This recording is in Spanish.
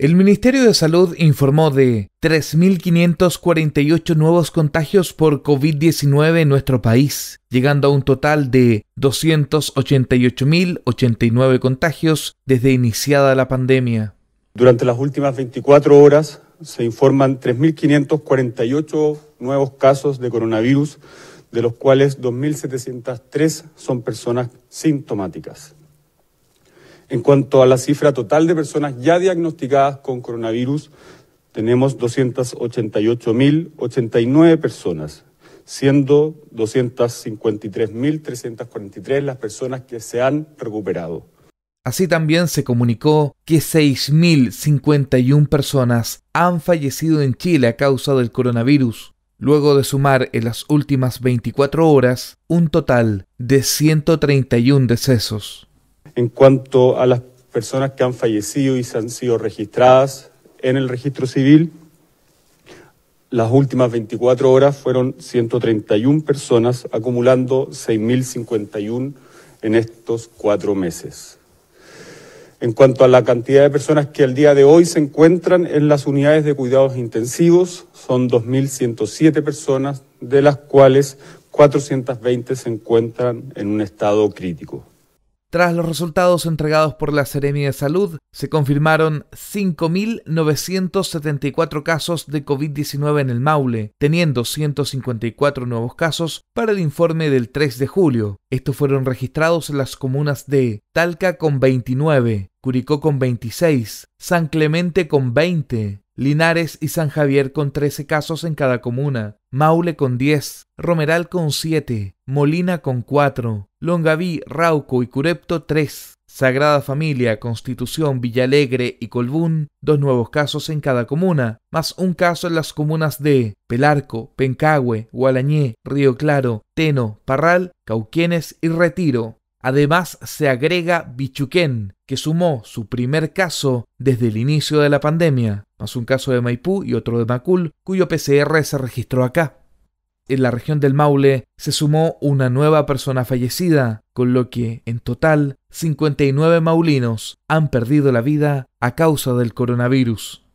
El Ministerio de Salud informó de 3.548 nuevos contagios por COVID-19 en nuestro país, llegando a un total de 288.089 contagios desde iniciada la pandemia. Durante las últimas 24 horas se informan 3.548 nuevos casos de coronavirus, de los cuales 2.703 son personas sintomáticas. En cuanto a la cifra total de personas ya diagnosticadas con coronavirus, tenemos 288.089 personas, siendo 253.343 las personas que se han recuperado. Así también se comunicó que 6.051 personas han fallecido en Chile a causa del coronavirus, luego de sumar en las últimas 24 horas un total de 131 decesos en cuanto a las personas que han fallecido y se han sido registradas en el registro civil. Las últimas 24 horas fueron 131 personas, acumulando 6.051 en estos cuatro meses. En cuanto a la cantidad de personas que al día de hoy se encuentran en las unidades de cuidados intensivos, son 2.107 personas, de las cuales 420 se encuentran en un estado crítico. Tras los resultados entregados por la Seremi de Salud, se confirmaron 5.974 casos de COVID-19 en el Maule, teniendo 154 nuevos casos para el informe del 3 de julio. Estos fueron registrados en las comunas de Talca con 29, Curicó con 26, San Clemente con 20, Linares y San Javier con 13 casos en cada comuna, Maule con 10, Romeral con 7, Molina con 4, Longaví, Rauco y Curepto 3, Sagrada Familia, Constitución, Villalegre y Colbún, dos nuevos casos en cada comuna, más un caso en las comunas de Pelarco, Pencagüe, Gualañé, Río Claro, Teno, Parral, Cauquienes y Retiro. Además se agrega Bichuquén, que sumó su primer caso desde el inicio de la pandemia, más un caso de Maipú y otro de Macul, cuyo PCR se registró acá en la región del Maule se sumó una nueva persona fallecida, con lo que, en total, 59 maulinos han perdido la vida a causa del coronavirus.